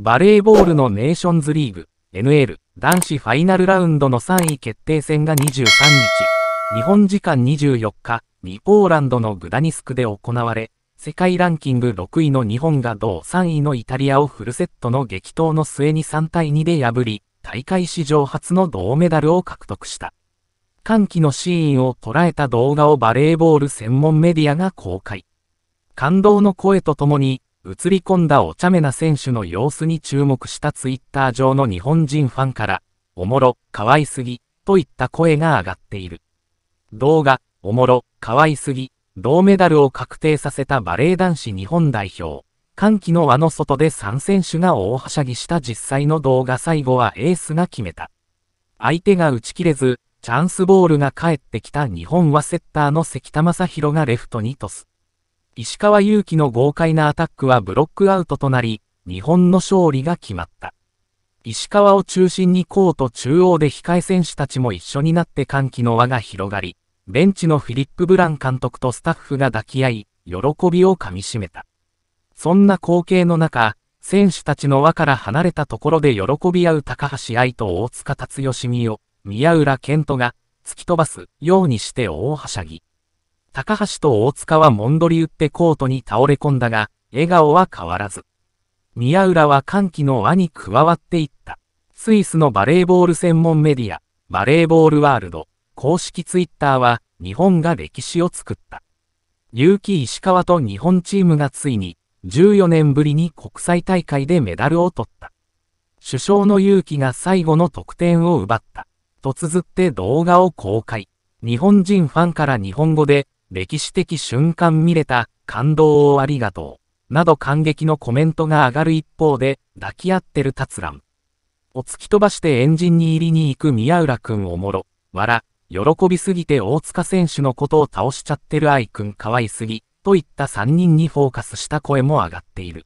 バレーボールのネーションズリーグ NL 男子ファイナルラウンドの3位決定戦が23日、日本時間24日にポーランドのグダニスクで行われ、世界ランキング6位の日本が同3位のイタリアをフルセットの激闘の末に3対2で破り、大会史上初の銅メダルを獲得した。歓喜のシーンを捉えた動画をバレーボール専門メディアが公開。感動の声とともに、映り込んだお茶目な選手の様子に注目したツイッター上の日本人ファンから、おもろ、かわいすぎ、といった声が上がっている。動画、おもろ、かわいすぎ、銅メダルを確定させたバレエ男子日本代表。歓喜の輪の外で3選手が大はしゃぎした実際の動画最後はエースが決めた。相手が打ち切れず、チャンスボールが返ってきた日本はセッターの関田正宏がレフトにトス。石川祐希の豪快なアタックはブロックアウトとなり、日本の勝利が決まった。石川を中心にコート中央で控え選手たちも一緒になって歓喜の輪が広がり、ベンチのフィリップ・ブラン監督とスタッフが抱き合い、喜びをかみしめた。そんな光景の中、選手たちの輪から離れたところで喜び合う高橋愛と大塚達義美を、宮浦健人が、突き飛ばすようにして大はしゃぎ。高橋と大塚はもんどり打ってコートに倒れ込んだが、笑顔は変わらず。宮浦は歓喜の輪に加わっていった。スイスのバレーボール専門メディア、バレーボールワールド、公式ツイッターは、日本が歴史を作った。結城石川と日本チームがついに、14年ぶりに国際大会でメダルを取った。首相の勇気が最後の得点を奪った。と綴って動画を公開。日本人ファンから日本語で、歴史的瞬間見れた、感動をありがとう、など感激のコメントが上がる一方で、抱き合ってる達蘭。を突き飛ばして円陣に入りに行く宮浦くんおもろ、笑、喜びすぎて大塚選手のことを倒しちゃってる愛くんかわいすぎ、といった3人にフォーカスした声も上がっている。